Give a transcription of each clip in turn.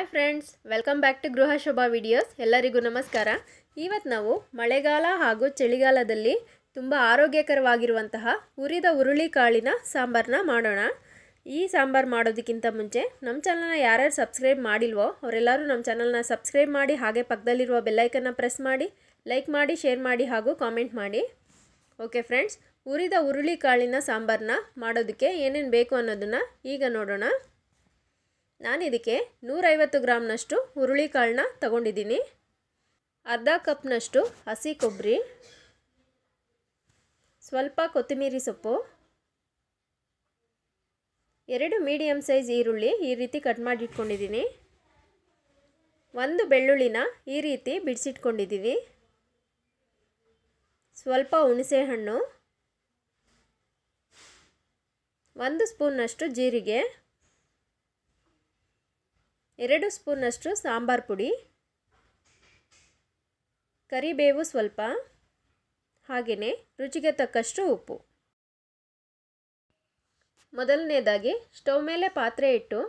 hi friends welcome back to Griha Shobha videos ಎಲ್ಲರಿಗೂ ನಮಸ್ಕಾರ ಇವತ್ತು ನಾವು ಮಳೆಗಾಲ ಹಾಗೂ ಚಳಿಗಾಲದಲ್ಲಿ ತುಂಬ ಆರೋಗ್ಯಕರವಾಗಿರುವಂತಹ ಹುರಿದ ಕಾಳಿನ ಸಾಂಬಾರನ್ನ ಮಾಡೋಣ ಈ ಸಾಂಬಾರು ಮಾಡೋದಕ್ಕಿಂತ ಮುಂಚೆ ನಮ್ಮ ಚಾನಲ್ನ ಯಾರ್ಯಾರು ಸಬ್ಸ್ಕ್ರೈಬ್ ಮಾಡಿಲ್ವೋ ಅವರೆಲ್ಲರೂ ನಮ್ಮ ಚಾನಲ್ನ ಸಬ್ಸ್ಕ್ರೈಬ್ ಮಾಡಿ ಹಾಗೆ ಪಕ್ಕದಲ್ಲಿರುವ ಬೆಲ್ಲೈಕನ್ನ ಪ್ರೆಸ್ ಮಾಡಿ ಲೈಕ್ ಮಾಡಿ ಶೇರ್ ಮಾಡಿ ಹಾಗೂ ಕಾಮೆಂಟ್ ಮಾಡಿ ಓಕೆ ಫ್ರೆಂಡ್ಸ್ ಹುರಿದ ಕಾಳಿನ ಸಾಂಬಾರನ್ನ ಮಾಡೋದಕ್ಕೆ ಏನೇನು ಬೇಕು ಅನ್ನೋದನ್ನು ಈಗ ನೋಡೋಣ ನಾನು ಇದಕ್ಕೆ ನೂರೈವತ್ತು ಗ್ರಾಮ್ನಷ್ಟು ಹುರುಳಿಕಾಳನ್ನ ತಗೊಂಡಿದ್ದೀನಿ ಅರ್ಧ ಕಪ್ನಷ್ಟು ಹಸಿ ಕೊಬ್ಬರಿ ಸ್ವಲ್ಪ ಕೊತ್ತಂಬರಿ ಸೊಪ್ಪು ಎರಡು ಮೀಡಿಯಮ್ ಸೈಜ್ ಈರುಳ್ಳಿ ಈ ರೀತಿ ಕಟ್ ಮಾಡಿಟ್ಕೊಂಡಿದ್ದೀನಿ ಒಂದು ಬೆಳ್ಳುಳ್ಳಿನ ಈ ರೀತಿ ಬಿಡಿಸಿಟ್ಕೊಂಡಿದ್ದೀನಿ ಸ್ವಲ್ಪ ಹುಣಸೆಹಣ್ಣು ಒಂದು ಸ್ಪೂನ್ನಷ್ಟು ಜೀರಿಗೆ ಎರಡು ಸ್ಪೂನಷ್ಟು ಸಾಂಬಾರು ಪುಡಿ ಕರಿಬೇವು ಸ್ವಲ್ಪ ಹಾಗೆಯೇ ರುಚಿಗೆ ತಕ್ಕಷ್ಟು ಉಪ್ಪು ಮೊದಲನೇದಾಗಿ ಸ್ಟವ್ ಮೇಲೆ ಪಾತ್ರೆ ಇಟ್ಟು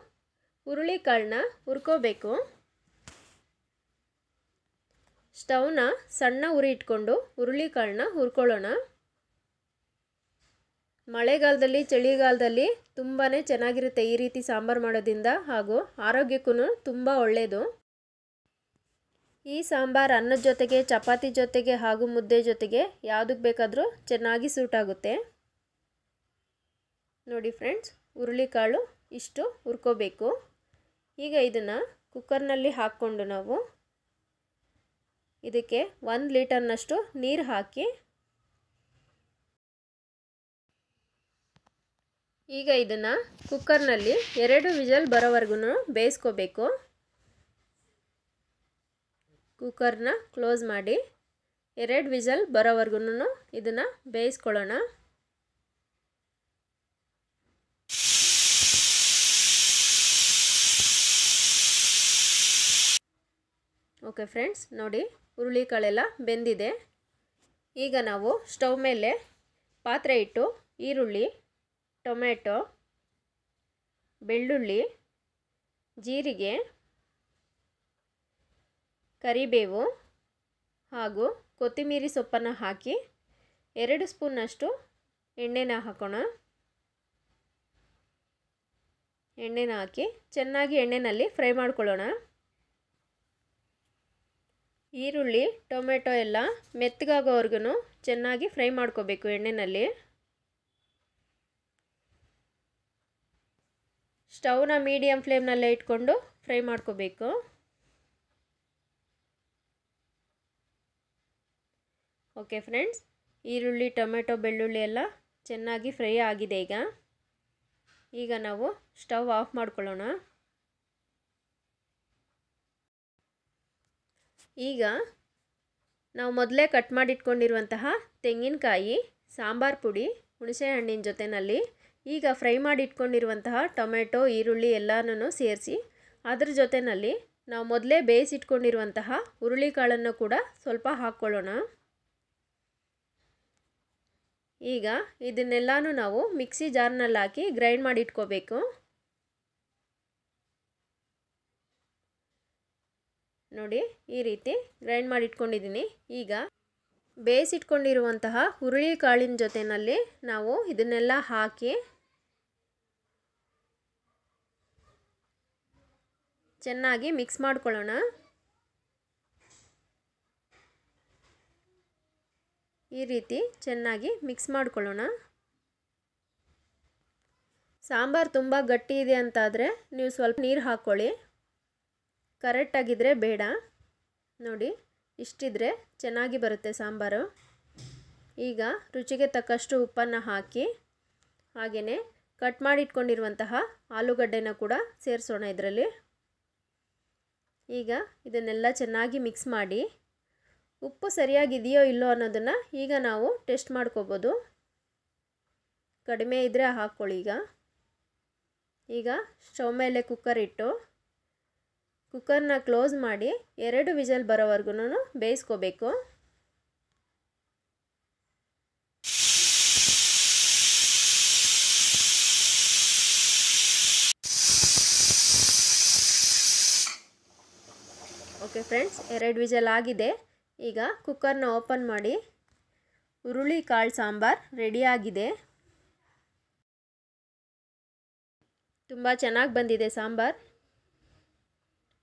ಹುರುಳಿಕಾಳನ್ನ ಹುರ್ಕೋಬೇಕು ಸ್ಟವ್ನ ಸಣ್ಣ ಉರಿ ಇಟ್ಕೊಂಡು ಹುರುಳಿಕಾಳನ್ನ ಹುರ್ಕೊಳ್ಳೋಣ ಮಳೆಗಾಲದಲ್ಲಿ ಚಳಿಗಾಲದಲ್ಲಿ ತುಂಬಾ ಚೆನ್ನಾಗಿರುತ್ತೆ ಈ ರೀತಿ ಸಾಂಬಾರು ಮಾಡೋದ್ರಿಂದ ಹಾಗೂ ಆರೋಗ್ಯಕ್ಕೂ ತುಂಬ ಒಳ್ಳೆಯದು ಈ ಸಾಂಬಾರು ಅನ್ನದ ಜೊತೆಗೆ ಚಪಾತಿ ಜೊತೆಗೆ ಹಾಗೂ ಮುದ್ದೆ ಜೊತೆಗೆ ಯಾವುದಕ್ಕೆ ಬೇಕಾದರೂ ಚೆನ್ನಾಗಿ ಸೂಟ್ ಆಗುತ್ತೆ ನೋಡಿ ಫ್ರೆಂಡ್ಸ್ ಹುರುಳಿಕಾಳು ಇಷ್ಟು ಹುರ್ಕೋಬೇಕು ಈಗ ಇದನ್ನು ಕುಕ್ಕರ್ನಲ್ಲಿ ಹಾಕ್ಕೊಂಡು ನಾವು ಇದಕ್ಕೆ ಒಂದು ಲೀಟರ್ನಷ್ಟು ನೀರು ಹಾಕಿ ಈಗ ಇದನ್ನು ಕುಕ್ಕರ್ನಲ್ಲಿ ಎರಡು ವಿಜಲ್ ಬರೋವರೆಗೂ ಬೇಯಿಸ್ಕೋಬೇಕು ಕುಕ್ಕರ್ನ ಕ್ಲೋಸ್ ಮಾಡಿ ಎರಡು ವಿಜಲ್ ಬರೋವರೆಗೂ ಇದನ್ನು ಬೇಯಿಸ್ಕೊಳ್ಳೋಣ ಓಕೆ ಫ್ರೆಂಡ್ಸ್ ನೋಡಿ ಹುರುಳಿಕಾಳೆಲ್ಲ ಬೆಂದಿದೆ ಈಗ ನಾವು ಸ್ಟವ್ ಮೇಲೆ ಪಾತ್ರೆ ಇಟ್ಟು ಈರುಳ್ಳಿ ಟೊಮೆಟೊ ಬೆಳ್ಳುಳ್ಳಿ ಜೀರಿಗೆ ಕರಿಬೇವು ಹಾಗೂ ಕೊತ್ತಿಮೀರಿ ಸೊಪ್ಪನ್ನು ಹಾಕಿ ಎರಡು ಸ್ಪೂನಷ್ಟು ಎಣ್ಣೆನ ಹಾಕೋಣ ಎಣ್ಣೆನ ಹಾಕಿ ಚೆನ್ನಾಗಿ ಎಣ್ಣೆಯಲ್ಲಿ ಫ್ರೈ ಮಾಡ್ಕೊಳ್ಳೋಣ ಈರುಳ್ಳಿ ಟೊಮೆಟೊ ಎಲ್ಲ ಮೆತ್ತಗಾಗೋವರೆಗೂ ಚೆನ್ನಾಗಿ ಫ್ರೈ ಮಾಡ್ಕೋಬೇಕು ಎಣ್ಣೆಯಲ್ಲಿ ಸ್ಟವ್ನ ಮೀಡಿಯಂ ಫ್ಲೇಮ್ನಲ್ಲೇ ಇಟ್ಕೊಂಡು ಫ್ರೈ ಮಾಡ್ಕೋಬೇಕು ಓಕೆ ಫ್ರೆಂಡ್ಸ್ ಈರುಳ್ಳಿ ಟೊಮೆಟೊ ಬೆಳ್ಳುಳ್ಳಿ ಎಲ್ಲ ಚೆನ್ನಾಗಿ ಫ್ರೈ ಆಗಿದೆ ಈಗ ಈಗ ನಾವು ಸ್ಟವ್ ಆಫ್ ಮಾಡ್ಕೊಳ್ಳೋಣ ಈಗ ನಾವು ಮೊದಲೇ ಕಟ್ ಮಾಡಿಟ್ಕೊಂಡಿರುವಂತಹ ತೆಂಗಿನಕಾಯಿ ಸಾಂಬಾರು ಪುಡಿ ಹುಣಸೆಹಣ್ಣಿನ ಜೊತೆಯಲ್ಲಿ ಈಗ ಫ್ರೈ ಮಾಡಿ ಇಟ್ಕೊಂಡಿರುವಂತಹ ಟೊಮೆಟೊ ಈರುಳ್ಳಿ ಎಲ್ಲನೂ ಸೇರಿಸಿ ಅದ್ರ ಜೊತೆಯಲ್ಲಿ ನಾವು ಮೊದಲೇ ಬೇಯಿಸಿಟ್ಕೊಂಡಿರುವಂತಹ ಹುರುಳಿಕಾಳನ್ನು ಕೂಡ ಸ್ವಲ್ಪ ಹಾಕ್ಕೊಳ್ಳೋಣ ಈಗ ಇದನ್ನೆಲ್ಲನೂ ನಾವು ಮಿಕ್ಸಿ ಜಾರ್ನಲ್ಲಿ ಹಾಕಿ ಗ್ರೈಂಡ್ ಮಾಡಿ ನೋಡಿ ಈ ರೀತಿ ಗ್ರೈಂಡ್ ಮಾಡಿಟ್ಕೊಂಡಿದ್ದೀನಿ ಈಗ ಬೇಯಿಸಿಟ್ಕೊಂಡಿರುವಂತಹ ಹುರುಳಿ ಕಾಳಿನ ಜೊತೆಯಲ್ಲಿ ನಾವು ಇದನ್ನೆಲ್ಲ ಹಾಕಿ ಚೆನ್ನಾಗಿ ಮಿಕ್ಸ್ ಮಾಡ್ಕೊಳ್ಳೋಣ ಈ ರೀತಿ ಚೆನ್ನಾಗಿ ಮಿಕ್ಸ್ ಮಾಡ್ಕೊಳ್ಳೋಣ ಸಾಂಬಾರು ತುಂಬ ಗಟ್ಟಿ ಇದೆ ಅಂತಾದರೆ ನೀವು ಸ್ವಲ್ಪ ನೀರು ಹಾಕ್ಕೊಳ್ಳಿ ಕರೆಕ್ಟಾಗಿದ್ದರೆ ಬೇಡ ನೋಡಿ ಇಷ್ಟಿದ್ರೆ ಚೆನ್ನಾಗಿ ಬರುತ್ತೆ ಸಾಂಬಾರು ಈಗ ರುಚಿಗೆ ತಕ್ಕಷ್ಟು ಉಪ್ಪನ್ನು ಹಾಕಿ ಹಾಗೆಯೇ ಕಟ್ ಮಾಡಿಟ್ಕೊಂಡಿರುವಂತಹ ಆಲೂಗಡ್ಡೆನ ಕೂಡ ಸೇರಿಸೋಣ ಇದರಲ್ಲಿ ಈಗ ಇದನ್ನೆಲ್ಲ ಚೆನ್ನಾಗಿ ಮಿಕ್ಸ್ ಮಾಡಿ ಉಪ್ಪು ಸರಿಯಾಗಿದೆಯೋ ಇಲ್ಲೋ ಅನ್ನೋದನ್ನು ಈಗ ನಾವು ಟೆಸ್ಟ್ ಮಾಡ್ಕೋಬೋದು ಕಡಿಮೆ ಇದ್ದರೆ ಹಾಕ್ಕೊಳ್ಳಿ ಈಗ ಈಗ ಸ್ಟವ್ ಮೇಲೆ ಕುಕ್ಕರ್ ಇಟ್ಟು ಕುಕ್ಕರ್ನ ಕ್ಲೋಸ್ ಮಾಡಿ ಎರಡು ವಿಜಲ್ ಬರೋವರೆಗೂ ಬೇಯಿಸ್ಕೋಬೇಕು ಓಕೆ ಫ್ರೆಂಡ್ಸ್ ಎರಡು ವಿಜಲ್ ಆಗಿದೆ ಈಗ ಕುಕ್ಕರ್ನ ಓಪನ್ ಮಾಡಿ ಹುರುಳಿ ಕಾಳು ಸಾಂಬಾರ್ ರೆಡಿಯಾಗಿದೆ ತುಂಬ ಚೆನ್ನಾಗಿ ಬಂದಿದೆ ಸಾಂಬಾರ್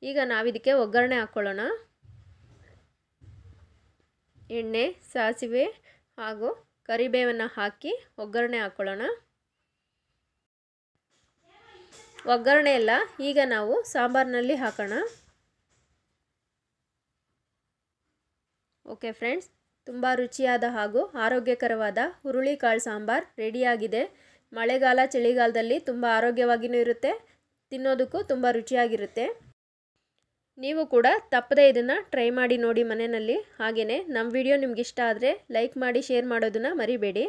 ಈಗ ನಾವಿದಕ್ಕೆ ಒಗ್ಗರಣೆ ಹಾಕ್ಕೊಳ್ಳೋಣ ಎಣ್ಣೆ ಸಾಸಿವೆ ಹಾಗೂ ಕರಿಬೇವನ್ನು ಹಾಕಿ ಒಗ್ಗರಣೆ ಹಾಕ್ಕೊಳ್ಳೋಣ ಒಗ್ಗರಣೆ ಎಲ್ಲ ಈಗ ನಾವು ಸಾಂಬಾರ್ನಲ್ಲಿ ಹಾಕೋಣ ಓಕೆ ಫ್ರೆಂಡ್ಸ್ ತುಂಬ ರುಚಿಯಾದ ಹಾಗೂ ಆರೋಗ್ಯಕರವಾದ ಹುರುಳಿಕಾಳು ಸಾಂಬಾರು ರೆಡಿಯಾಗಿದೆ ಮಳೆಗಾಲ ಚಳಿಗಾಲದಲ್ಲಿ ತುಂಬ ಆರೋಗ್ಯವಾಗಿಯೂ ಇರುತ್ತೆ ತಿನ್ನೋದಕ್ಕೂ ತುಂಬ ರುಚಿಯಾಗಿರುತ್ತೆ ನೀವು ಕೂಡ ತಪ್ಪದೇ ಇದನ್ನು ಟ್ರೈ ಮಾಡಿ ನೋಡಿ ಮನೆಯಲ್ಲಿ ಹಾಗೆಯೇ ನಮ್ಮ ವಿಡಿಯೋ ನಿಮ್ಗೆ ಆದರೆ ಲೈಕ್ ಮಾಡಿ ಶೇರ್ ಮಾಡೋದನ್ನು ಮರಿಬೇಡಿ